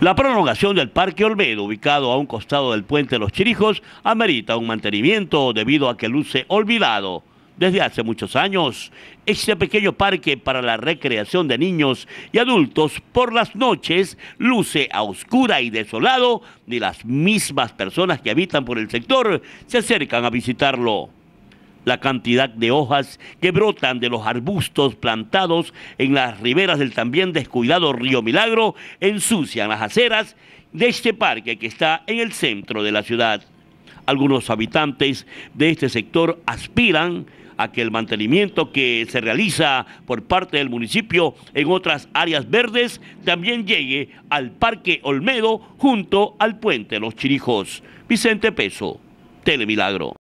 La prolongación del Parque Olmedo, ubicado a un costado del puente Los Chirijos, amerita un mantenimiento debido a que luce olvidado desde hace muchos años. Este pequeño parque para la recreación de niños y adultos por las noches luce a oscura y desolado, ni las mismas personas que habitan por el sector se acercan a visitarlo la cantidad de hojas que brotan de los arbustos plantados en las riberas del también descuidado río Milagro ensucian las aceras de este parque que está en el centro de la ciudad. Algunos habitantes de este sector aspiran a que el mantenimiento que se realiza por parte del municipio en otras áreas verdes también llegue al Parque Olmedo junto al puente Los Chirijos. Vicente Peso, Telemilagro.